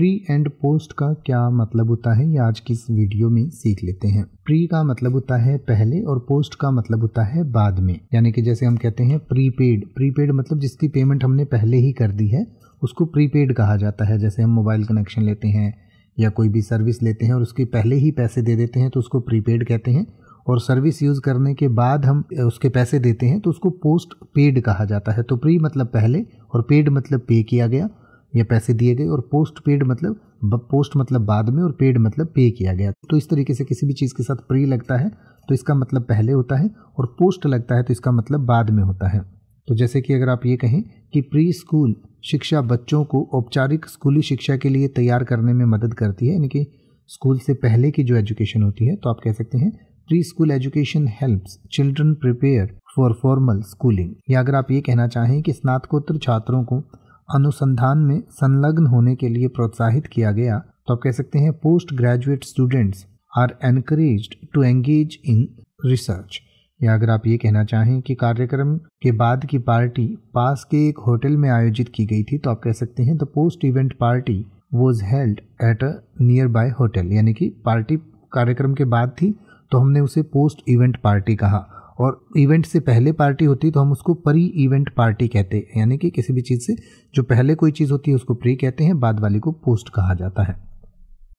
pre and post का क्या मतलब होता है ये आज की इस वीडियो में सीख लेते हैं प्री का मतलब होता है पहले और पोस्ट का मतलब होता है बाद में यानी कि जैसे हम कहते हैं प्रीपेड प्रीपेड मतलब जिसकी पेमेंट हमने पहले ही कर दी है उसको प्रीपेड कहा जाता है जैसे हम मोबाइल कनेक्शन लेते हैं या कोई भी सर्विस लेते हैं और उसके पहले ही पैसे दे देते हैं तो उसको प्रीपेड कहते हैं और सर्विस यूज़ करने के बाद हम उसके पैसे देते हैं तो उसको पोस्ट पेड कहा जाता है तो प्री मतलब पहले और पेड मतलब पे किया गया ये पैसे दिए गए और पोस्ट पेड मतलब पोस्ट मतलब बाद में और पेड मतलब पे किया गया तो इस तरीके से किसी भी चीज़ के साथ प्री लगता है तो इसका मतलब पहले होता है और पोस्ट लगता है तो इसका मतलब बाद में होता है तो जैसे कि अगर आप ये कहें कि प्री स्कूल शिक्षा बच्चों को औपचारिक स्कूली शिक्षा के लिए तैयार करने में मदद करती है यानी कि स्कूल से पहले की जो एजुकेशन होती है तो आप कह सकते हैं preschool education helps children prepare for formal schooling या अगर आप ये कहना चाहें कि स्नातकोत्तर छात्रों को अनुसंधान में संलग्न होने के लिए प्रोत्साहित किया गया तो आप कह सकते हैं postgraduate students are encourage to engage in research या अगर आप ये कहना चाहें कि कार्यक्रम के बाद की पार्टी पास के एक होटल में आयोजित की गई थी तो आप कह सकते हैं the post event party was held at a nearby hotel यानी कि पार्टी कार्यक्रम के बाद थी तो हमने उसे पोस्ट इवेंट पार्टी कहा और इवेंट से पहले पार्टी होती है तो हम उसको प्री इवेंट पार्टी कहते हैं यानी कि किसी भी चीज़ से जो पहले कोई चीज़ होती है उसको प्री कहते हैं बाद वाली को पोस्ट कहा जाता है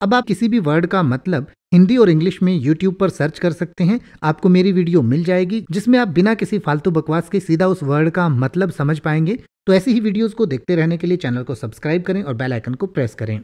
अब आप किसी भी वर्ड का मतलब हिंदी और इंग्लिश में यूट्यूब पर सर्च कर सकते हैं आपको मेरी वीडियो मिल जाएगी जिसमें आप बिना किसी फालतू बकवास के सीधा उस वर्ड का मतलब समझ पाएंगे तो ऐसी ही वीडियोस को देखते रहने के लिए चैनल को सब्सक्राइब करें और बेल आइकन को प्रेस करें